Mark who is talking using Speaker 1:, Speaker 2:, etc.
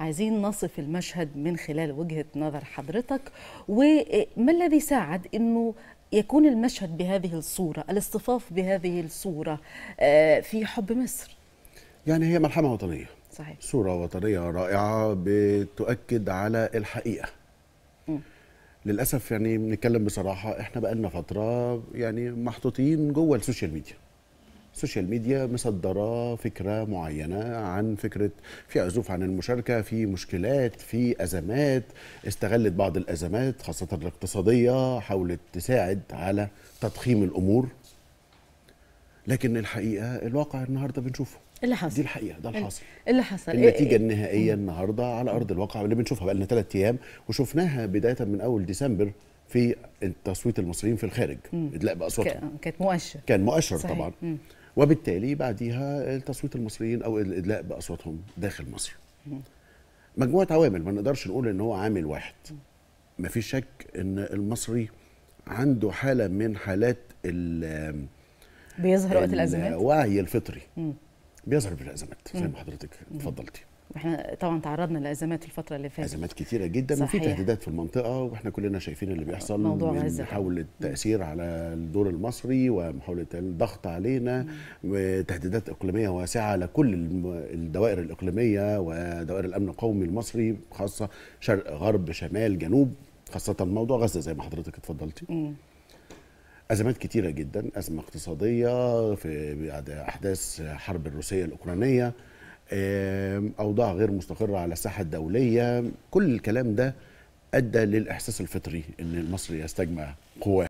Speaker 1: عايزين نصف المشهد من خلال وجهة نظر حضرتك وما الذي ساعد أنه يكون المشهد بهذه الصورة الاصطفاف بهذه الصورة آه، في حب مصر يعني هي ملحمة وطنية صحيح صورة وطنية رائعة بتؤكد على الحقيقة م. للأسف يعني بنتكلم بصراحة احنا بقالنا فترة يعني محطوطين جوه السوشيال ميديا السوشيال ميديا مصدره فكره معينه عن فكره في عزوف عن المشاركه في مشكلات في ازمات استغلت بعض الازمات خاصه الاقتصاديه حاولت تساعد على تضخيم الامور لكن الحقيقه الواقع النهارده بنشوفه اللي حصل دي الحقيقه ده اللي حصل اللي حصل النتيجه إيه, إيه. النهائيه النهارده على ارض الواقع اللي بنشوفها بقى لنا ثلاث ايام وشفناها بدايه من اول ديسمبر في تصويت المصريين في الخارج ادلاء باصواتهم كانت مؤشر كان مؤشر صحيح. طبعا مم. وبالتالي بعديها تصويت المصريين او الادلاء باصواتهم داخل مصر مجموعه عوامل ما نقدرش نقول ان هو عامل واحد ما فيش شك ان المصري عنده حاله من حالات ال بيظهر وقت الازمات الوعي الفطري بيظهر في الازمات زي ما حضرتك اتفضلتي احنا طبعا تعرضنا لازمات الفتره اللي فاتت ازمات كتيره جدا وفي تهديدات في المنطقه واحنا كلنا شايفين اللي بيحصل موضوع من غزة محاوله التاثير على الدور المصري ومحاوله الضغط علينا وتهديدات اقليميه واسعه على كل الدوائر الاقليميه ودوائر الامن القومي المصري خاصه شرق غرب شمال جنوب خاصه موضوع غزه زي ما حضرتك اتفضلتي ازمات كتيره جدا ازمه اقتصاديه في بعد احداث حرب الروسيه الاوكرانيه اوضاع غير مستقره على الساحه الدوليه كل الكلام ده ادى للاحساس الفطري ان المصري يستجمع قواه